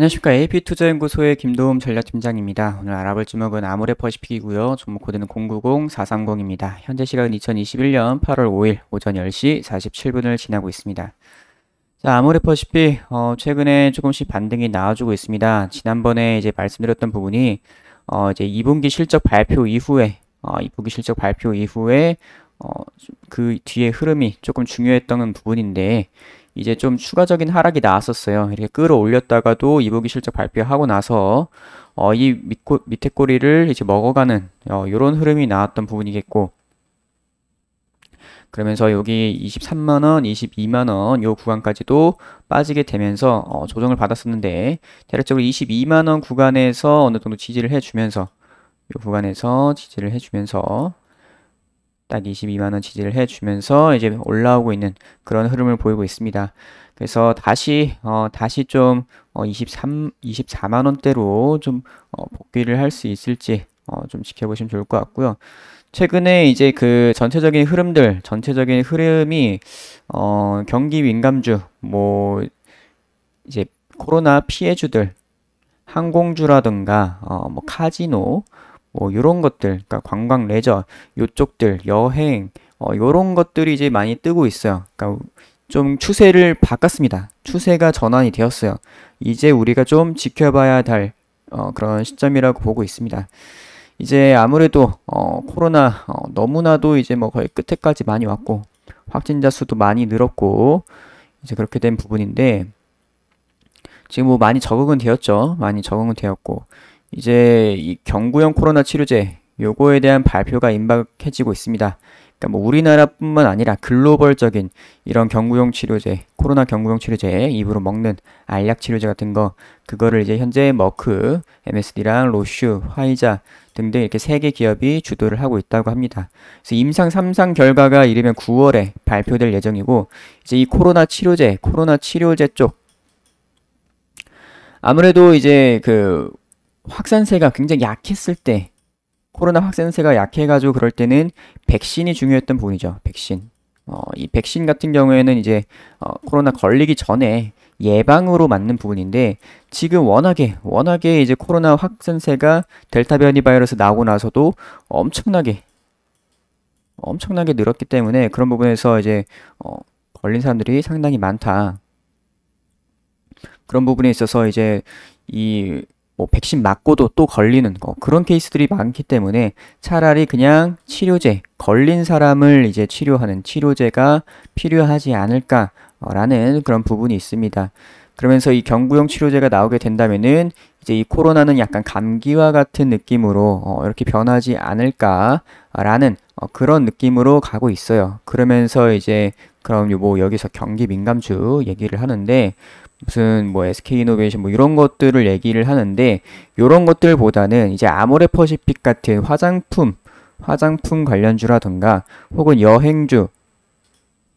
안녕하십니까. AP투자연구소의 김도움 전략팀장입니다. 오늘 알아볼 종목은 아모레퍼시픽이고요. 종목 코드는 090430입니다. 현재 시각은 2021년 8월 5일 오전 10시 47분을 지나고 있습니다. 자, 아모레퍼시픽 어, 최근에 조금씩 반등이 나와주고 있습니다. 지난번에 이제 말씀드렸던 부분이 어, 이제 2분기 실적 발표 이후에 어, 2분기 실적 발표 이후에 어, 그 뒤에 흐름이 조금 중요했던 부분인데 이제 좀 추가적인 하락이 나왔었어요. 이렇게 끌어올렸다가도 이보기 실적 발표하고 나서 어, 이 밑고, 밑에 꼬리를 이제 먹어가는 어, 이런 흐름이 나왔던 부분이겠고 그러면서 여기 23만원, 22만원 요 구간까지도 빠지게 되면서 어, 조정을 받았었는데 대략적으로 22만원 구간에서 어느 정도 지지를 해주면서 요 구간에서 지지를 해주면서 딱 22만원 지지를 해주면서 이제 올라오고 있는 그런 흐름을 보이고 있습니다. 그래서 다시, 어, 다시 좀, 어, 23, 24만원대로 좀, 어, 복귀를 할 수 있을지, 어, 좀 지켜보시면 좋을 것 같고요. 최근에 이제 그 전체적인 흐름들, 전체적인 흐름이, 어, 경기 민감주, 뭐, 이제 코로나 피해주들, 항공주라든가, 어, 뭐, 카지노, 뭐 이런 것들, 그러니까 관광 레저 요쪽들 여행 어, 이런 것들이 이제 많이 뜨고 있어요. 그러니까 좀 추세를 바꿨습니다. 추세가 전환이 되었어요. 이제 우리가 좀 지켜봐야 될 어, 그런 시점이라고 보고 있습니다. 이제 아무래도 어, 코로나 어, 너무나도 이제 뭐 거의 끝에까지 많이 왔고 확진자 수도 많이 늘었고 이제 그렇게 된 부분인데 지금 뭐 많이 적응은 되었죠. 많이 적응은 되었고 이제 이 경구용 코로나 치료제 요거에 대한 발표가 임박해지고 있습니다. 그러니까 뭐 우리나라뿐만 아니라 글로벌적인 이런 경구용 치료제, 코로나 경구용 치료제, 입으로 먹는 알약 치료제 같은 거 그거를 이제 현재 머크, MSD랑 로슈, 화이자 등등 이렇게 세 개 기업이 주도를 하고 있다고 합니다. 그래서 임상 3상 결과가 이르면 9월에 발표될 예정이고 이제 이 코로나 치료제, 코로나 치료제 쪽 아무래도 이제 그 확산세가 굉장히 약했을 때 코로나 확산세가 약해가지고 그럴 때는 백신이 중요했던 부분이죠. 백신. 어, 이 백신 같은 경우에는 이제 어, 코로나 걸리기 전에 예방으로 맞는 부분인데 지금 워낙에 워낙에 이제 코로나 확산세가 델타 변이 바이러스 나오고 나서도 엄청나게 엄청나게 늘었기 때문에 그런 부분에서 이제 어, 걸린 사람들이 상당히 많다. 그런 부분에 있어서 이제 이뭐 백신 맞고도 또 걸리는 거 그런 케이스들이 많기 때문에 차라리 그냥 치료제 걸린 사람을 이제 치료하는 치료제가 필요하지 않을까라는 그런 부분이 있습니다. 그러면서 이 경구용 치료제가 나오게 된다면은 이제 이 코로나는 약간 감기와 같은 느낌으로 어 이렇게 변하지 않을까라는 어 그런 느낌으로 가고 있어요. 그러면서 이제 그럼 뭐 여기서 경기 민감주 얘기를 하는데 무슨 뭐 SK 이노베이션 뭐 이런 것들을 얘기를 하는데 이런 것들보다는 이제 아모레퍼시픽 같은 화장품 화장품 관련주라던가 혹은 여행주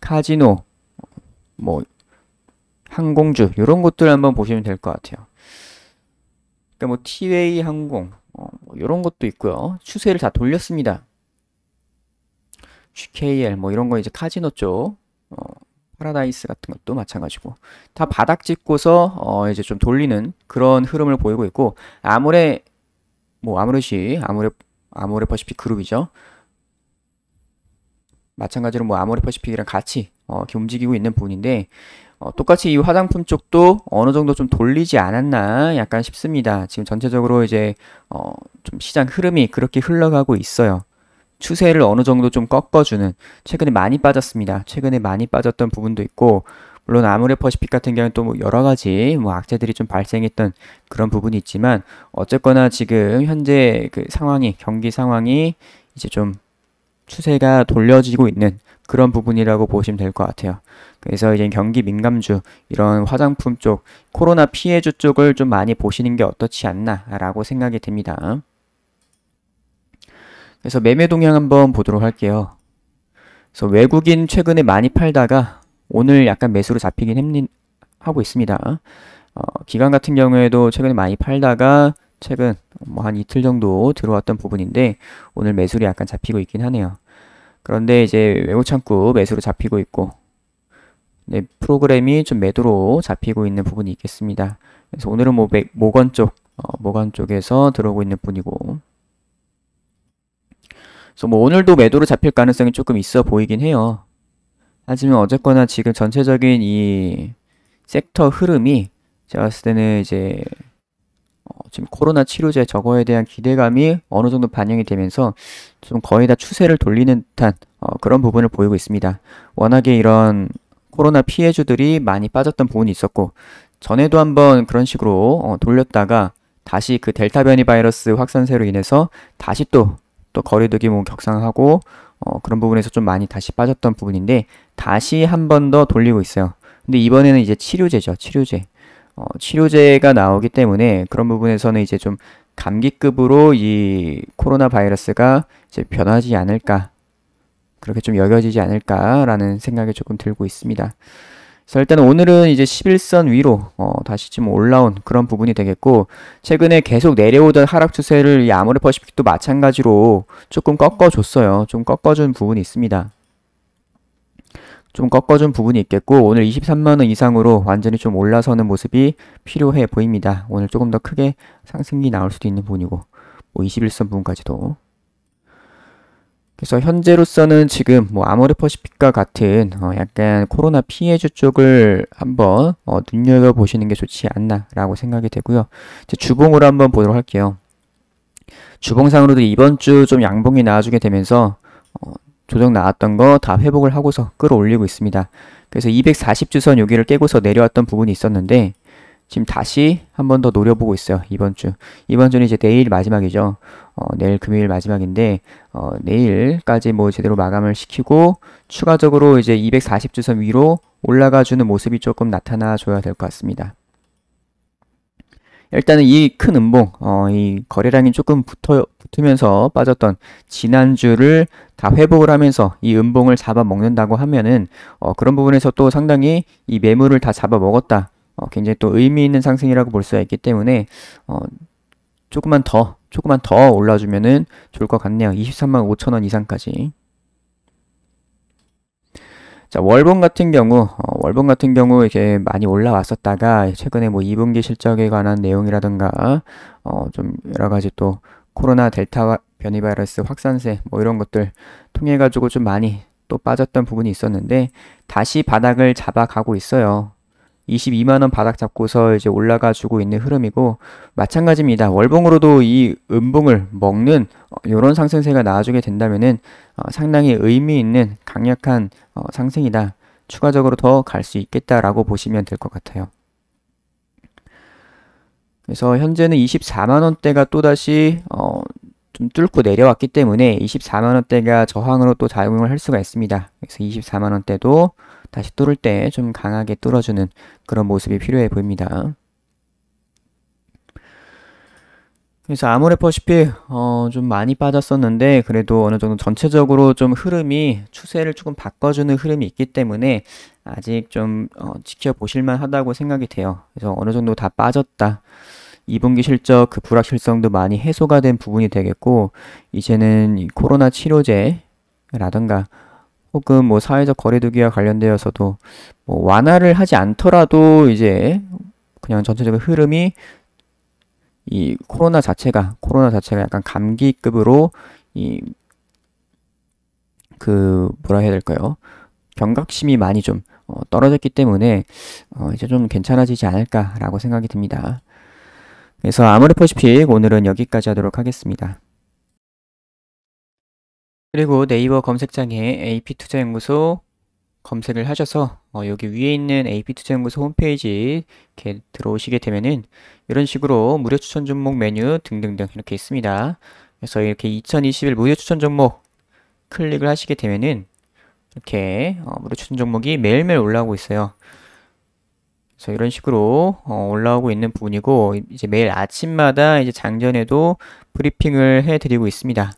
카지노 뭐 항공주 이런 것들 한번 보시면 될 것 같아요. 그러니까 뭐 티웨이 항공 어, 뭐 이런 것도 있고요. 추세를 다 돌렸습니다. GKL 뭐 이런 거 이제 카지노 쪽 어, 파라다이스 같은 것도 마찬가지고 다 바닥 찍고서 어 이제 좀 돌리는 그런 흐름을 보이고 있고 아무래 뭐 아무래시 아무래 아모레 퍼시픽 그룹이죠. 마찬가지로 뭐 아모레 퍼시픽이랑 같이 어, 움직이고 있는 부 분인데 어, 똑같이 이 화장품 쪽도 어느 정도 좀 돌리지 않았나 약간 싶습니다. 지금 전체적으로 이제 어, 좀 시장 흐름이 그렇게 흘러가고 있어요. 추세를 어느 정도 좀 꺾어주는 최근에 많이 빠졌습니다. 최근에 많이 빠졌던 부분도 있고 물론 아무레 퍼시픽 같은 경우는 또뭐 여러 가지 뭐 악재들이 좀 발생했던 그런 부분이 있지만 어쨌거나 지금 현재 그 상황이 경기 상황이 이제 좀 추세가 돌려지고 있는 그런 부분이라고 보시면 될 것 같아요. 그래서 이제 경기 민감주 이런 화장품 쪽 코로나 피해주 쪽을 좀 많이 보시는 게 어떻지 않나라고 생각이 듭니다. 그래서 매매 동향 한번 보도록 할게요. 그래서 외국인 최근에 많이 팔다가 오늘 약간 매수로 잡히긴 했니, 하고 있습니다. 어, 기간 같은 경우에도 최근에 많이 팔다가 최근 뭐 한 이틀 정도 들어왔던 부분인데 오늘 매수로 약간 잡히고 있긴 하네요. 그런데 이제 외국 창구 매수로 잡히고 있고 네, 프로그램이 좀 매도로 잡히고 있는 부분이 있겠습니다. 그래서 오늘은 뭐 모건 쪽, 어, 모건 쪽에서 들어오고 있는 분이고 그래서 뭐 오늘도 매도로 잡힐 가능성이 조금 있어 보이긴 해요. 하지만 어쨌거나 지금 전체적인 이 섹터 흐름이 제가 봤을 때는 이제 어 지금 코로나 치료제 저거에 대한 기대감이 어느 정도 반영이 되면서 좀 거의 다 추세를 돌리는 듯한 어 그런 부분을 보이고 있습니다. 워낙에 이런 코로나 피해주들이 많이 빠졌던 부분이 있었고 전에도 한번 그런 식으로 어 돌렸다가 다시 그 델타 변이 바이러스 확산세로 인해서 다시 또또 거리두기 뭐 격상하고 어, 그런 부분에서 좀 많이 다시 빠졌던 부분인데 다시 한 번 더 돌리고 있어요. 근데 이번에는 이제 치료제죠. 치료제. 어, 치료제가 나오기 때문에 그런 부분에서는 이제 좀 감기급으로 이 코로나 바이러스가 이제 변하지 않을까 그렇게 좀 여겨지지 않을까라는 생각이 조금 들고 있습니다. 그래서 일단 오늘은 이제 11선 위로 어, 다시 좀 올라온 그런 부분이 되겠고 최근에 계속 내려오던 하락 추세를 이 아모레 퍼시픽도 마찬가지로 조금 꺾어줬어요. 좀 꺾어준 부분이 있습니다. 좀 꺾어준 부분이 있겠고 오늘 23만원 이상으로 완전히 좀 올라서는 모습이 필요해 보입니다. 오늘 조금 더 크게 상승기 나올 수도 있는 부분이고 뭐 21선 부분까지도 그래서 현재로서는 지금 뭐 아모레퍼시픽과 같은 어 약간 코로나 피해주 쪽을 한번 어 눈여겨 보시는 게 좋지 않나라고 생각이 되고요. 이제 주봉으로 한번 보도록 할게요. 주봉상으로도 이번 주 좀 양봉이 나와주게 되면서 어 조정 나왔던 거 다 회복을 하고서 끌어올리고 있습니다. 그래서 240주선 여기를 깨고서 내려왔던 부분이 있었는데 지금 다시 한 번 더 노려보고 있어요. 이번 주. 이번 주는 이제 내일 마지막이죠. 어, 내일 금요일 마지막인데, 어, 내일까지 뭐 제대로 마감을 시키고, 추가적으로 이제 240주선 위로 올라가주는 모습이 조금 나타나 줘야 될 것 같습니다. 일단은 이 큰 음봉, 어, 이 거래량이 조금 붙어, 붙으면서 빠졌던 지난주를 다 회복을 하면서 이 음봉을 잡아먹는다고 하면은, 어, 그런 부분에서 또 상당히 이 매물을 다 잡아먹었다. 어, 굉장히 또 의미 있는 상승이라고 볼 수가 있기 때문에 어, 조금만 더 조금만 더 올라주면은 좋을 것 같네요. 23만 5천 원 이상까지. 자, 월봉 같은 경우, 어, 월봉 같은 경우 이렇게 많이 올라왔었다가 최근에 뭐 2분기 실적에 관한 내용이라든가 어, 좀 여러 가지 또 코로나 델타 변이 바이러스 확산세 뭐 이런 것들 통해 가지고 좀 많이 또 빠졌던 부분이 있었는데 다시 바닥을 잡아가고 있어요. 22만원 바닥 잡고서 이제 올라가주고 있는 흐름이고, 마찬가지입니다. 월봉으로도 이 음봉을 먹는 이런 어, 상승세가 나와주게 된다면은 어, 상당히 의미 있는 강력한 어, 상승이다. 추가적으로 더 갈 수 있겠다라고 보시면 될 것 같아요. 그래서 현재는 24만원대가 또다시 어, 좀 뚫고 내려왔기 때문에 24만원대가 저항으로 또 작용을 할 수가 있습니다. 그래서 24만원대도 다시 뚫을 때 좀 강하게 뚫어주는 그런 모습이 필요해 보입니다. 그래서 아모레퍼시픽 어, 좀 많이 빠졌었는데 그래도 어느 정도 전체적으로 좀 흐름이 추세를 조금 바꿔주는 흐름이 있기 때문에 아직 좀 어, 지켜보실만 하다고 생각이 돼요. 그래서 어느 정도 다 빠졌다. 2분기 실적 그 불확실성도 많이 해소가 된 부분이 되겠고 이제는 코로나 치료제라든가 혹은 뭐 사회적 거리두기와 관련되어서도 뭐 완화를 하지 않더라도 이제 그냥 전체적인 흐름이 이 코로나 자체가 코로나 자체가 약간 감기급으로 이 그 뭐라 해야 될까요? 경각심이 많이 좀 어, 떨어졌기 때문에 어, 이제 좀 괜찮아지지 않을까라고 생각이 듭니다. 그래서 아무리 퍼시픽 오늘은 여기까지 하도록 하겠습니다. 그리고 네이버 검색창에 AP투자연구소 검색을 하셔서 어, 여기 위에 있는 AP투자연구소 홈페이지 이렇게 들어오시게 되면은 이런 식으로 무료 추천 종목 메뉴 등등등 이렇게 있습니다. 그래서 이렇게 2021 무료 추천 종목 클릭을 하시게 되면은 이렇게 어, 무료 추천 종목이 매일매일 올라오고 있어요. 그래서 이런 식으로 어, 올라오고 있는 부분이고 이제 매일 아침마다 이제 장전에도 브리핑을 해드리고 있습니다.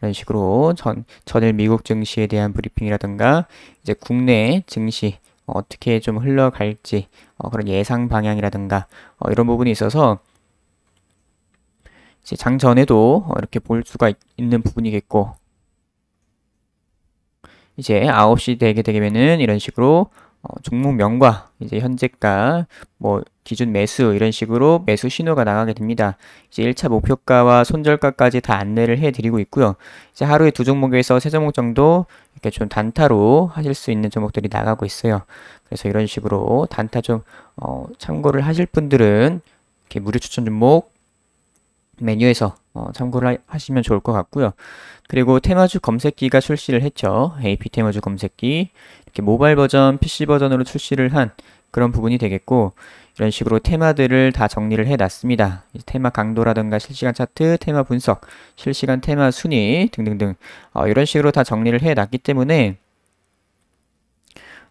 이런 식으로 전, 전일 미국 증시에 대한 브리핑이라든가 이제 국내 증시 어떻게 좀 흘러갈지 어, 그런 예상 방향이라든가 어, 이런 부분이 있어서 이제 장 전에도 어, 이렇게 볼 수가 있, 는 부분이겠고 이제 9시 되게 되면은 이런 식으로 어, 종목명과 이제 현재가 뭐 기준 매수 이런 식으로 매수 신호가 나가게 됩니다. 이제 1차 목표가와 손절가까지 다 안내를 해드리고 있고요. 이제 하루에 두 종목에서 세 종목 정도 이렇게 좀 단타로 하실 수 있는 종목들이 나가고 있어요. 그래서 이런 식으로 단타 좀 어, 참고를 하실 분들은 이렇게 무료 추천 종목 메뉴에서 어, 참고를 하시면 좋을 것 같고요. 그리고 테마주 검색기가 출시를 했죠. AP 테마주 검색기 이렇게 모바일 버전, PC 버전으로 출시를 한 그런 부분이 되겠고 이런 식으로 테마들을 다 정리를 해놨습니다. 테마 강도라든가 실시간 차트, 테마 분석, 실시간 테마 순위 등등등 어, 이런 식으로 다 정리를 해놨기 때문에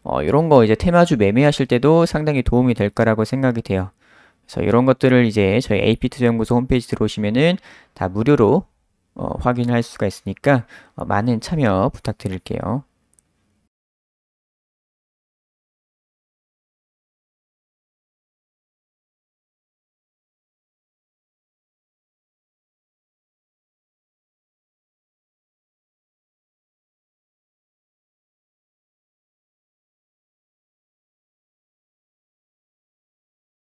어, 이런 거 이제 테마주 매매하실 때도 상당히 도움이 될 거라고 생각이 돼요. 그래서 이런 것들을 이제 저희 AP 투자연구소 홈페이지 들어오시면은 다 무료로 어, 확인할 수가 있으니까 어, 많은 참여 부탁드릴게요.